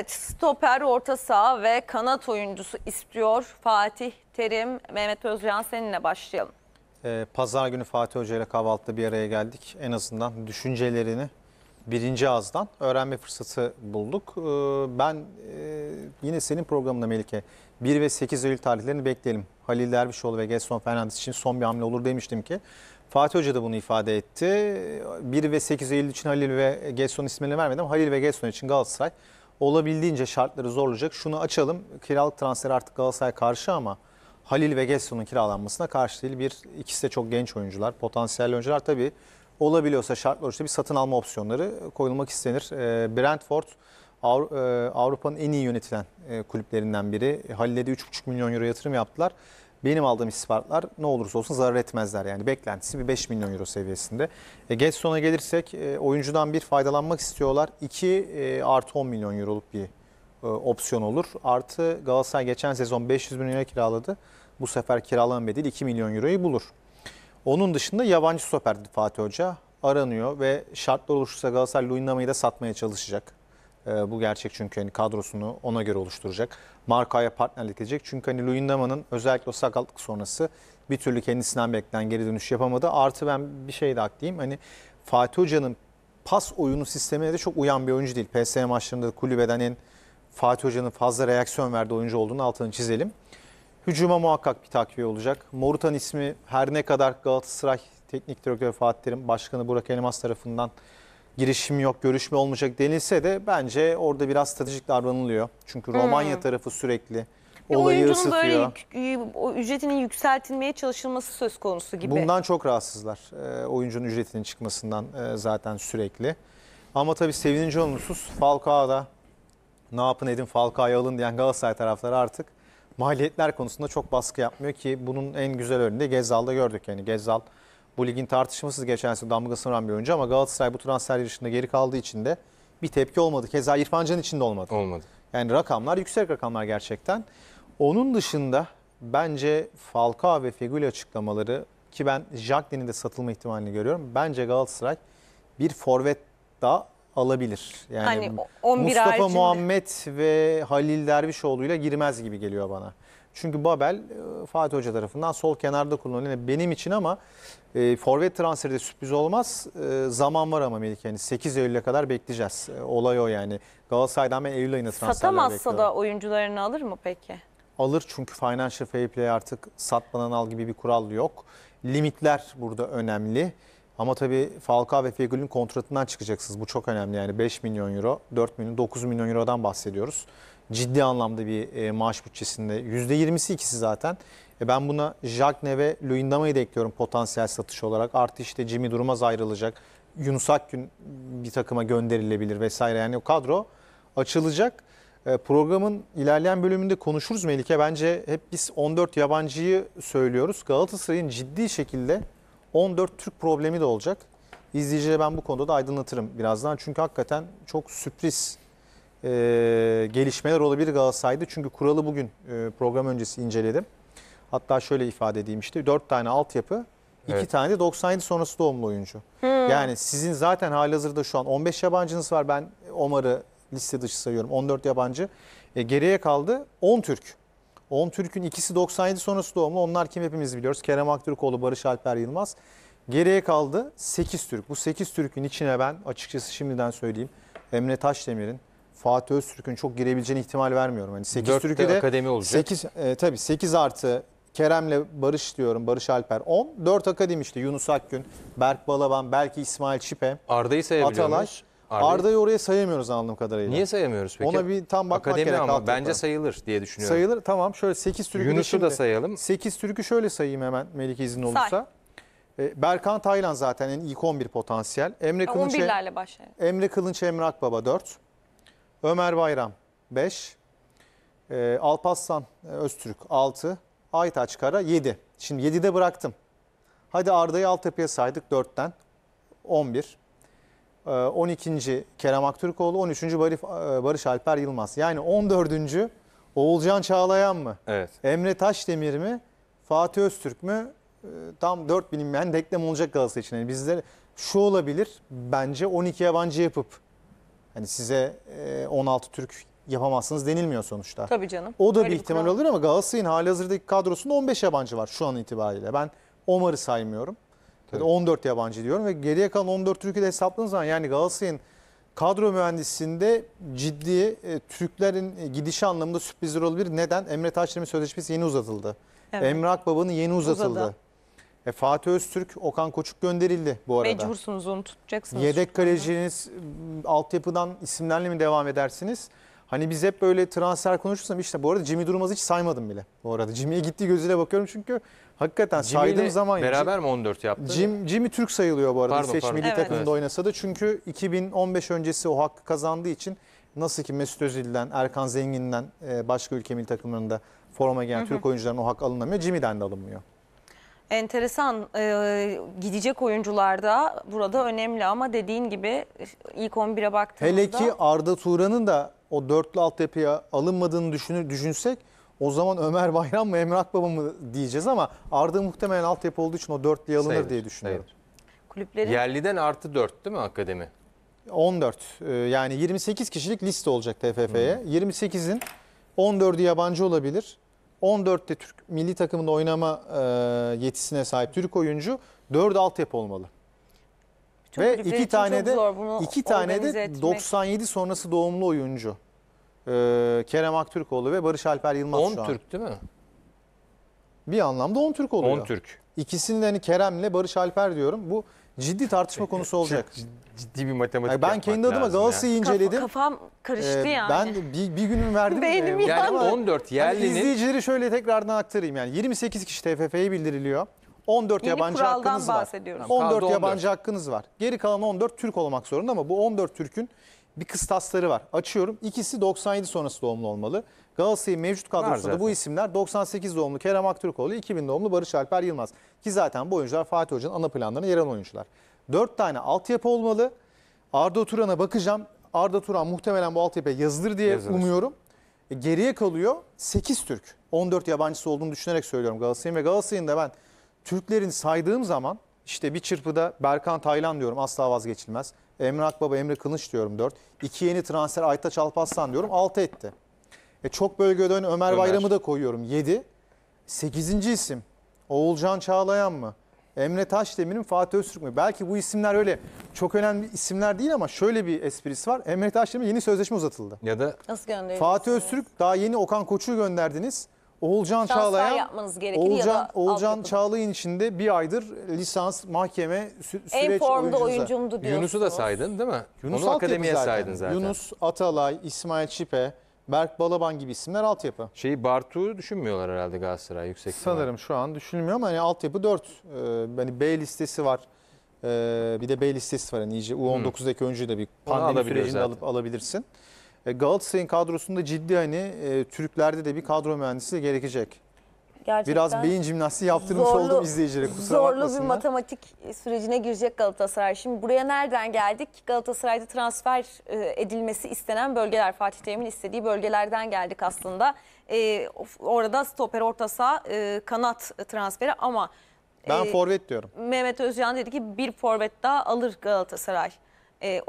Evet, stoper, orta saha ve kanat oyuncusu istiyor Fatih Terim. Mehmet Özcan seninle başlayalım. Ee, Pazar günü Fatih Hoca ile kahvaltıda bir araya geldik. En azından düşüncelerini birinci ağızdan öğrenme fırsatı bulduk. Ee, ben e, yine senin programında Melike 1 ve 8 Eylül tarihlerini bekleyelim. Halil Dervişoğlu ve Gerson Fernandes için son bir hamle olur demiştim ki. Fatih Hoca da bunu ifade etti. 1 ve 8 Eylül için Halil ve Gerson ismini vermedim. Halil ve Gerson için Galatasaray olabildiğince şartları zorlayacak. Şunu açalım. Kiralık transfer artık Galatasaray karşı ama Halil ve Gesson'un kiralanmasına karşı değil. Bir, ikisi de çok genç oyuncular, potansiyel oyuncular tabii. Olabiliyorsa şartlar ölçüde bir satın alma opsiyonları koyulmak istenir. Ee, Brentford e, Avrupa'nın en iyi yönetilen e, kulüplerinden biri. Halil'e de 3,5 milyon euro yatırım yaptılar benim aldığım istihbaratlar ne olursa olsun zarar etmezler. Yani beklentisi bir 5 milyon euro seviyesinde. E, sona gelirsek e, oyuncudan bir faydalanmak istiyorlar. 2 e, artı 10 milyon euroluk bir e, opsiyon olur. Artı Galatasaray geçen sezon 500 bin euro kiraladı. Bu sefer kiralama bedeli 2 milyon euroyu bulur. Onun dışında yabancı stoper Fatih Hoca aranıyor ve şartlar oluşursa Galatasaray Luyendama'yı da satmaya çalışacak. E, bu gerçek çünkü hani kadrosunu ona göre oluşturacak. Marka'ya partnerlik edecek. Çünkü hani Luyendama'nın özellikle o sakatlık sonrası bir türlü kendisinden beklenen geri dönüş yapamadı. Artı ben bir şey daha diyeyim Hani Fatih Hoca'nın pas oyunu sistemine de çok uyan bir oyuncu değil. PSG maçlarında da kulübeden en Fatih Hoca'nın fazla reaksiyon verdiği oyuncu olduğunu altını çizelim. Hücuma muhakkak bir takviye olacak. Morutan ismi her ne kadar Galatasaray Teknik Direktörü Fatih Terim Başkanı Burak Elmas tarafından girişim yok, görüşme olmayacak denilse de bence orada biraz stratejik davranılıyor. Çünkü hmm. Romanya tarafı sürekli olayı Oyuncunun ısıtıyor. böyle ücretinin yükseltilmeye çalışılması söz konusu gibi. Bundan çok rahatsızlar e, oyuncunun ücretinin çıkmasından e, zaten sürekli. Ama tabii sevinci olumsuz Falcao da ne yapın edin Falcao'yu alın diyen Galatasaray tarafları artık maliyetler konusunda çok baskı yapmıyor ki bunun en güzel örneği de Gezzal'da gördük. Yani Gezzal bu ligin tartışmasız geçen sene damgasını vuran bir oyuncu ama Galatasaray bu transfer yarışında geri kaldığı için de bir tepki olmadı. Keza İrfan Can için de olmadı. Olmadı. Yani rakamlar yüksek rakamlar gerçekten. Onun dışında bence Falcao ve Fegül açıklamaları ki ben Jacklin'in de satılma ihtimalini görüyorum. Bence Galatasaray bir forvet daha alabilir. Yani hani Mustafa haricinde. Muhammed ve Halil Dervişoğlu ile girmez gibi geliyor bana. Çünkü Babel e, Fatih Hoca tarafından sol kenarda kullanılıyor. Yani benim için ama e, forvet transferi de sürpriz olmaz. E, zaman var ama Melike. Yani 8 Eylül'e kadar bekleyeceğiz. E, olay o yani. Galatasaray'dan ben Eylül ayında transferler Satamazsa bekliyorum. da oyuncularını alır mı peki? Alır çünkü Financial Fair Play artık satmadan al gibi bir kural yok. Limitler burada önemli. Ama tabii Falcao ve Fegül'ün kontratından çıkacaksınız. Bu çok önemli yani 5 milyon euro, 4 milyon, 9 milyon eurodan bahsediyoruz ciddi anlamda bir e, maaş bütçesinde. yüzde yirmisi ikisi zaten. E ben buna Jagne Neve, Luyendama'yı da ekliyorum potansiyel satış olarak. Artı işte Jimmy Durmaz ayrılacak. Yunus Akgün bir takıma gönderilebilir vesaire. Yani o kadro açılacak. E, programın ilerleyen bölümünde konuşuruz Melike. Bence hep biz 14 yabancıyı söylüyoruz. Galatasaray'ın ciddi şekilde 14 Türk problemi de olacak. İzleyicilere ben bu konuda da aydınlatırım birazdan. Çünkü hakikaten çok sürpriz e, gelişmeler olabilir Galatasaray'da. Çünkü kuralı bugün e, program öncesi inceledim. Hatta şöyle ifade edeyim işte 4 tane altyapı, 2 evet. tane de 97 sonrası doğumlu oyuncu. Hmm. Yani sizin zaten halihazırda şu an 15 yabancınız var. Ben Omar'ı liste dışı sayıyorum. 14 yabancı. E, geriye kaldı 10 Türk. 10 Türk'ün ikisi 97 sonrası doğumlu. Onlar kim hepimiz biliyoruz. Kerem Aktürkoğlu, Barış Alper Yılmaz. Geriye kaldı 8 Türk. Bu 8 Türk'ün içine ben açıkçası şimdiden söyleyeyim. Emre Taşdemir'in, Fatih Öztürk'ün çok girebileceğini ihtimal vermiyorum. Yani 8 Dörtte de. akademi olacak. 8 e, tabii 8 artı Kerem'le Barış diyorum. Barış Alper 10. 4 akademi işte Yunus Akgün, Berk Balaban, belki İsmail Çipe. Arda'yı sayabiliyor Atalay. Arda'yı Arda'yı oraya sayamıyoruz anladığım kadarıyla. Niye sayamıyoruz peki? Ona bir tam bakmak Akademi gerek. ama altında. bence sayılır diye düşünüyorum. Sayılır tamam şöyle 8 Türk'ü de Yunus'u da sayalım. 8 Türk'ü şöyle sayayım hemen Melike izin olursa. Say. E, Berkan Taylan zaten en ilk 11 potansiyel. Emre Kılınç, 11'lerle başlayalım. Emre Kılınç, Emre Akbaba 4. Ömer Bayram 5. E, ee, Alpaslan Öztürk 6. Aytaç Kara 7. Şimdi 7'de bıraktım. Hadi Arda'yı Altepe'ye saydık 4'ten. 11. 12. Kerem Aktürkoğlu, 13. Barif, e, Barış Alper Yılmaz. Yani 14. Oğulcan Çağlayan mı? Evet. Emre Taşdemir mi? Fatih Öztürk mü? Ee, tam 4 bilinmeyen yani denklem olacak Galatasaray için. Yani bizler şu olabilir bence 12 yabancı yapıp Hani size 16 e, Türk yapamazsınız denilmiyor sonuçta. Tabii canım. O da Öyle bir ihtimal kural. olur ama Galatasaray'ın halihazırdaki kadrosunda 15 yabancı var şu an itibariyle. Ben Omar'ı saymıyorum. Tabii. 14 yabancı diyorum ve geriye kalan 14 Türk'ü de hesapladığınız zaman yani Galatasaray'ın kadro mühendisinde ciddi e, Türklerin e, gidişi anlamında sürprizler olabilir. Neden? Emre Taşdemir'in sözleşmesi yeni uzatıldı. Evet. Emre Akbaba'nın yeni uzatıldı. E, Fatih Öztürk, Okan Koçuk gönderildi bu arada. Mecbursunuz onu tutacaksınız. Yedek kaleciniz altyapıdan isimlerle mi devam edersiniz? Hani biz hep böyle transfer konuşursam işte bu arada Jimmy Durmaz'ı hiç saymadım bile. Bu arada Jimmy'ye gittiği gözüyle bakıyorum çünkü hakikaten Jimmy saydığım zaman beraber mi 14 yaptı? Jim, Jimmy Türk sayılıyor bu arada pardon, seç pardon. milli evet. takımında oynasa da çünkü 2015 öncesi o hakkı kazandığı için nasıl ki Mesut Özil'den, Erkan Zengin'den e, başka ülke milli takımlarında forma giyen Türk oyuncuların o hak alınamıyor. Jimmy'den de alınmıyor enteresan e, gidecek oyuncularda burada önemli ama dediğin gibi ilk 11'e baktığımızda... Hele ki Arda Turan'ın da o dörtlü altyapıya alınmadığını düşünür, düşünsek o zaman Ömer Bayram mı Emre Akbaba mı diyeceğiz ama Arda muhtemelen altyapı olduğu için o dörtlüye alınır sayılır, diye düşünüyorum. Sayılır. Kulüplerin... Yerliden artı dört değil mi akademi? 14 e, yani 28 kişilik liste olacak TFF'ye. 28'in 14'ü yabancı olabilir. 14'te Türk milli takımında oynama e, yetisine sahip Türk oyuncu 4 altyapı olmalı. Çok Ve iki tane de iki tane de 97 sonrası doğumlu oyuncu. E, Kerem Aktürkoğlu ve Barış Alper Yılmaz 10 şu an. Türk değil mi? Bir anlamda 10 Türk oluyor. 10 Türk. İkisinin hani Kerem'le Barış Alper diyorum. Bu ciddi tartışma konusu olacak. Ciddi, bir matematik yani Ben kendi adıma Galatasaray'ı inceledim. Kafam karıştı ee, yani. Ben bir, bir günüm verdim. Beynim ee, yani, yani 14 yerlinin... Hani izleyicileri şöyle tekrardan aktarayım. Yani 28 kişi TFF'ye bildiriliyor. 14 Yeni yabancı hakkınız var. 14 yabancı 14. hakkınız var. Geri kalan 14 Türk olmak zorunda ama bu 14 Türk'ün bir kıstasları var. Açıyorum. İkisi 97 sonrası doğumlu olmalı. Galatasaray'ın mevcut kadrosunda bu isimler 98 doğumlu Kerem Aktürkoğlu, 2000 doğumlu Barış Alper Yılmaz. Ki zaten bu oyuncular Fatih Hoca'nın ana planlarına yer alan oyuncular. 4 tane altyapı olmalı. Arda Turan'a bakacağım. Arda Turan muhtemelen bu altyapıya yazılır diye Yazılır. umuyorum. E, Geriye kalıyor 8 Türk. 14 yabancısı olduğunu düşünerek söylüyorum Galatasaray'ın. Ve Galatasaray'ın da ben Türklerin saydığım zaman işte bir çırpıda Berkan Taylan diyorum asla vazgeçilmez. Emre Akbaba, Emre Kılıç diyorum 4. 2 yeni transfer Aytaç Alparslan diyorum 6 etti. E çok bölgede hani Ömer, Ömer Bayram'ı da koyuyorum 7. 8. isim Oğulcan Çağlayan mı? Emre Taşdemir'in Fatih Öztürk mü? Belki bu isimler öyle çok önemli isimler değil ama şöyle bir esprisi var. Emre Taşdemir yeni sözleşme uzatıldı. Ya da Nasıl gönderiyorsunuz? Fatih Öztürk daha yeni Okan Koç'u gönderdiniz. Oğulcan Şanslar Çağlayan, yapmanız gerekir Oğulcan, ya da Oğulcan Çağlayan içinde bir aydır lisans, mahkeme, sü süreç En formda oyuncumdu diyorsunuz. Yunus'u da saydın değil mi? Yunus Onu akademiye zaten. saydın zaten. Yunus, Atalay, İsmail Çipe, Berk Balaban gibi isimler altyapı. Şeyi Bartu düşünmüyorlar herhalde Galatasaray yüksek. Sanırım şu an düşünülmüyor ama hani altyapı 4. Ee, hani B listesi var. Ee, bir de B listesi var. Yani iyice hmm. U19'daki oyuncuyu da bir pandemi sürecinde alıp alabilirsin. E, Galatasaray'ın kadrosunda ciddi hani e, Türklerde de bir kadro mühendisi gerekecek gerçekten Biraz beyin jimnastiği yaptırmış zorlu, oldum izleyicilere kusura Zorlu bir matematik sürecine girecek Galatasaray. Şimdi buraya nereden geldik? Galatasaray'da transfer e, edilmesi istenen bölgeler Fatih Terim'in istediği bölgelerden geldik aslında. Ee, orada stoper, orta saha, e, kanat transferi ama... Ben e, forvet diyorum. Mehmet Özcan dedi ki bir forvet daha alır Galatasaray. E,